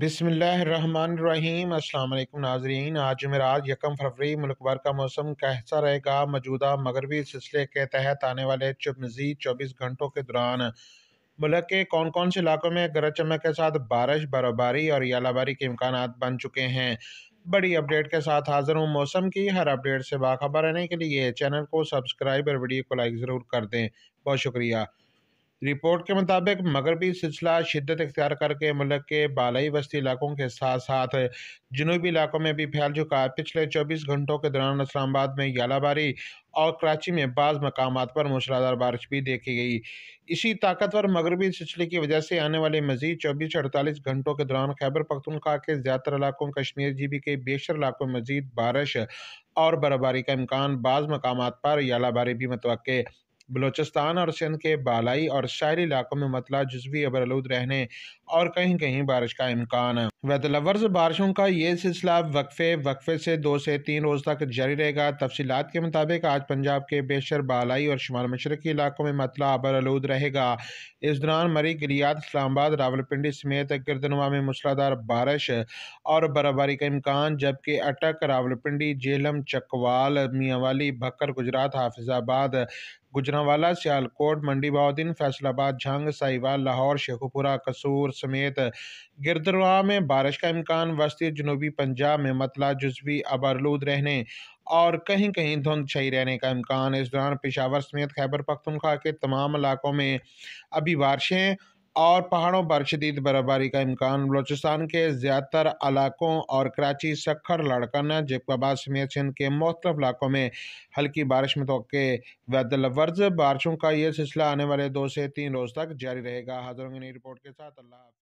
बिसमीम अल्लाम नाजरीन आज मराज यकम फरवरी मुल्क भर का मौसम कैसा रहेगा मौजूदा मगरबी सिलसिले के तहत आने वाले मज़ीद चौबीस घंटों के दौरान मुल्क के कौन कौन से इलाकों में गरज चमक के साथ बारिश बर्फबारी और यालाबारी के इम्कान बन चुके हैं बड़ी अपडेट के साथ हाजिर हूँ मौसम की हर अपडेट से बाखबर रहने के लिए चैनल को सब्सक्राइब और वीडियो को लाइक ज़रूर कर दें बहुत शुक्रिया रिपोर्ट के मुताबिक मगरबी सिलसिला शिदत इख्तियार करके मुल्क के बालई वस्ती इलाकों के साथ साथ जनूबी इलाकों में भी फैल चुका है पिछले 24 घंटों के दौरान इस्लामाबाद में यालाबारी और कराची में बाज़ मकाम पर मूसलाधार बारिश भी देखी गई इसी ताकतवर मगरबी सिलसिले की वजह से आने वाले मजीद चौबीस अड़तालीस घंटों के दौरान खैबर पख्तनखा के ज़्यादातर इलाकों कश्मीर जीबी के बेशर इलाकों में मजीद बारिश और बर्फबारी का इम्कान बाज़ मकाम पर यालाबारी भी मतवे बलूचिस्तान और सिंध के बालाई और शहरी इलाकों में मतला जजवी अबरलूद रहने और कहीं कहीं बारिश का इम्कान लवर्स बारिशों का ये सिलसिला वक्फे वक्फे से दो से तीन रोज़ तक जारी रहेगा तफसीत के मुताबिक आज पंजाब के बेशर बालाई और शुमाल मशरकी इलाकों में मतला अबरलूद रहेगा इस दौरान मरी गिरियात इस्लामाबाद रावलपिंडी समेत गिरदनुमा में मूसलाधार बारिश और बर्फबारी का इम्कान जबकि अटक रावलपिंडी जेलम चकवाल मियाँवाली भक्कर गुजरात हाफिजाबाद गुजरा लोनावाला सियालकोट मंडी बाउद्दीन फैसलाबाद झंग साहिवाल लाहौर शेखुपुरा कसूर समेत गिरदरवा में बारिश का इम्कान वस्ती जनूबी पंजाब में मतला जज्वी अबरलूद रहने और कहीं कहीं धुंध छई रहने का इम्कान इस दौरान पेशावर समेत खैबर पख्तनख्वा के तमाम इलाकों में अभी बारिशें और पहाड़ों पर शदीद बर्फबारी का इम्कान बलोचिस्तान के ज़्यादातर इलाकों और कराची सखर लड़कन जैकबाबाद समेत सिंध के मुख्तफ इलाकों में हल्की बारिश में तो बारिशों का यह सिलसिला आने वाले दो से तीन रोज़ तक जारी रहेगा हाजिर रिपोर्ट के साथ अल्लाह